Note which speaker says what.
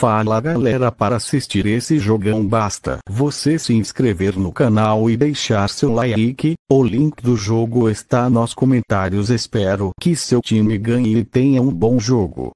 Speaker 1: Fala galera, para assistir esse jogão basta você se inscrever no canal e deixar seu like, o link do jogo está nos comentários. Espero que seu time ganhe e tenha um bom jogo.